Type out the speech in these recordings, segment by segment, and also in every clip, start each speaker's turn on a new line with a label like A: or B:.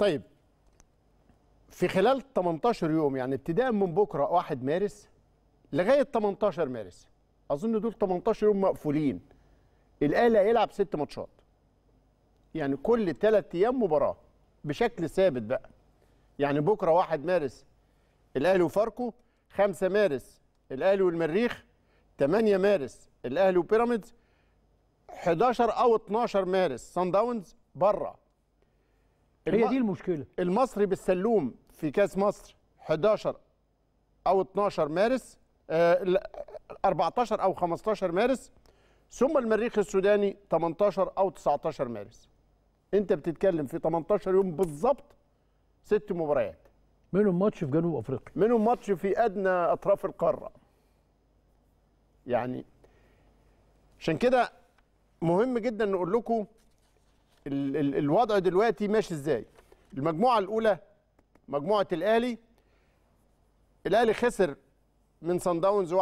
A: طيب في خلال 18 يوم يعني ابتداء من بكره 1 مارس لغايه 18 مارس اظن دول 18 يوم مقفولين الاهلي هيلعب ست ماتشات يعني كل ثلاث ايام مباراه بشكل ثابت بقى يعني بكره 1 مارس الاهلي وفاركو 5 مارس الاهلي والمريخ 8 مارس الاهلي وبيراميدز 11 او 12 مارس سان داونز بره هي دي المشكله المصري بالسلوم في كاس مصر 11 او 12 مارس 14 آه، او 15 مارس ثم المريخ السوداني 18 او 19 مارس انت بتتكلم في 18 يوم بالظبط ست مباريات منهم ماتش في جنوب افريقيا منهم ماتش في ادنى اطراف القاره يعني عشان كده مهم جدا نقول لكم ال ال الوضع دلوقتي ماشي ازاي المجموعه الاولى مجموعه الاهلي الاهلي خسر من صن داونز 1-0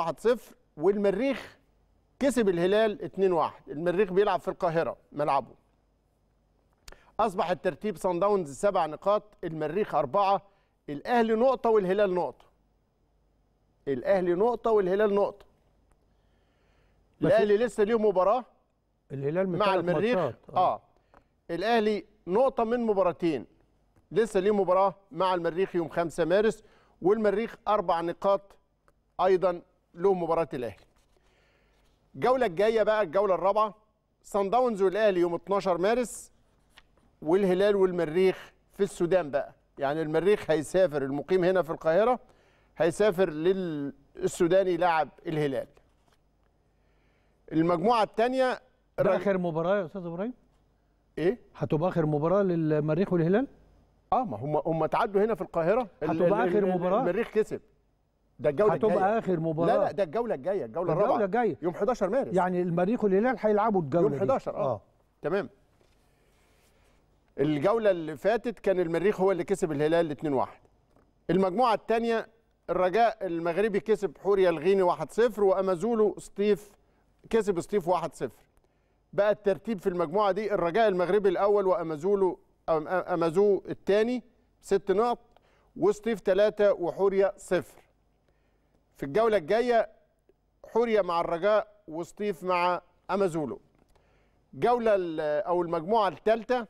A: والمريخ كسب الهلال 2-1 المريخ بيلعب في القاهره ملعبه اصبح الترتيب صن داونز سبع نقاط المريخ اربعه الاهلي نقطه والهلال نقطه الاهلي نقطه والهلال نقطه الاهلي لسه ليه مباراه الهلال مع المريخ اه, آه. الاهلي نقطه من مباراتين لسه ليه مباراه مع المريخ يوم 5 مارس والمريخ اربع نقاط ايضا له مباراه الاهلي الجوله الجايه بقى الجوله الرابعه سان داونز والاهلي يوم 12 مارس والهلال والمريخ في السودان بقى يعني المريخ هيسافر المقيم هنا في القاهره هيسافر للسودان يلعب الهلال المجموعه الثانيه اخر مباراه يا استاذ ابراهيم ايه هتبقى اخر مباراه للمريخ والهلال اه ما هم هم تعدوا هنا في القاهره هتبقى اخر مباراه المريخ كسب ده الجوله الجايه هتبقى اخر مباراه لا لا ده الجوله الجايه الجوله الرابعه الجوله الجايه يوم 11 مارس يعني المريخ والهلال هيلعبوا الجوله يوم 11 اه, آه. تمام الجوله اللي فاتت كان المريخ هو اللي كسب الهلال 2-1 المجموعه الثانيه الرجاء المغربي كسب حوريا الغيني 1-0 وامازولو ستيف كسب ستيف 1-0 بقى الترتيب في المجموعه دي الرجاء المغربي الاول وامازولو امازو الثاني ست نقط وسطيف ثلاثه وحوريا صفر في الجوله الجايه حوريا مع الرجاء وسطيف مع امازولو جوله او المجموعه الثالثه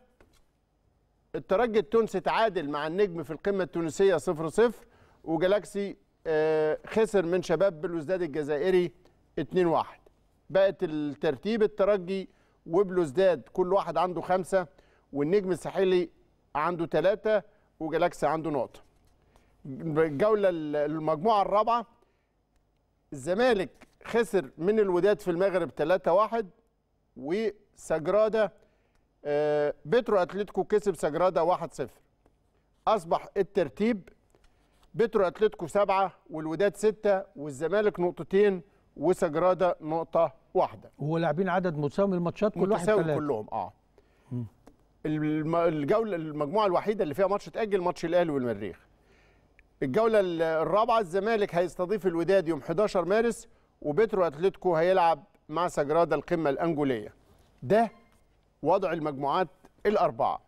A: الترجي التونسي تعادل مع النجم في القمه التونسيه 0 0 وجالاكسي آه، خسر من شباب بلوزداد الجزائري 2 1 بقت الترتيب الترجي وبلوزداد كل واحد عنده خمسة والنجم الساحلي عنده ثلاثة وجالاكسي عنده نقطة الجولة المجموعة الرابعة الزمالك خسر من الوداد في المغرب 3-1 وسجرادة آه، بترو اتلتيكو كسب سجرادة 1-0 أصبح الترتيب بترو اتلتيكو 7 والوداد 6 والزمالك نقطتين وسجراده نقطه واحده ولاعبين عدد متساوي الماتشات كل واحد متساوي كلهم اه م. الجوله المجموعه الوحيده اللي فيها ماتش تأجل ماتش الاهلي والمريخ الجوله الرابعه الزمالك هيستضيف الوداد يوم 11 مارس وبترو اتلتيكو هيلعب مع سجراده القمه الانجوليه ده وضع المجموعات الاربعه